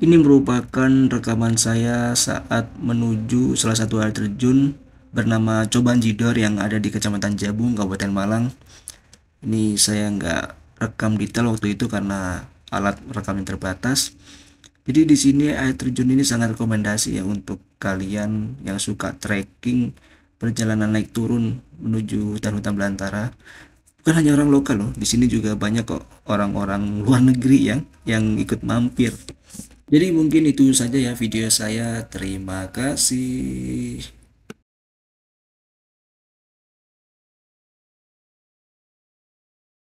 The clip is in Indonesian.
Ini merupakan rekaman saya saat menuju salah satu air terjun bernama Coban Jidor yang ada di Kecamatan Jabung, Kabupaten Malang. Ini saya nggak rekam detail waktu itu karena alat rekam yang terbatas. Jadi di sini air terjun ini sangat rekomendasi ya untuk kalian yang suka trekking, perjalanan naik turun menuju hutan-hutan belantara. Bukan hanya orang lokal loh, di sini juga banyak kok orang-orang luar negeri yang yang ikut mampir. Jadi mungkin itu saja ya video saya. Terima kasih.